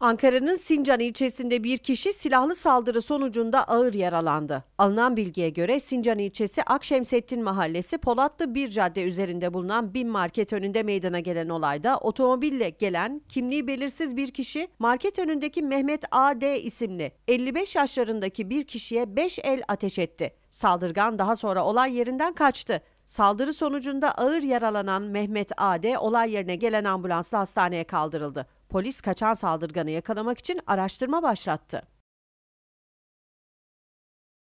Ankara'nın Sincan ilçesinde bir kişi silahlı saldırı sonucunda ağır yaralandı. Alınan bilgiye göre Sincan ilçesi Akşemsettin Mahallesi Polatlı bir cadde üzerinde bulunan bin market önünde meydana gelen olayda otomobille gelen kimliği belirsiz bir kişi market önündeki Mehmet A.D. isimli 55 yaşlarındaki bir kişiye 5 el ateş etti. Saldırgan daha sonra olay yerinden kaçtı. Saldırı sonucunda ağır yaralanan Mehmet Ade olay yerine gelen ambulansla hastaneye kaldırıldı. Polis kaçan saldırganı yakalamak için araştırma başlattı.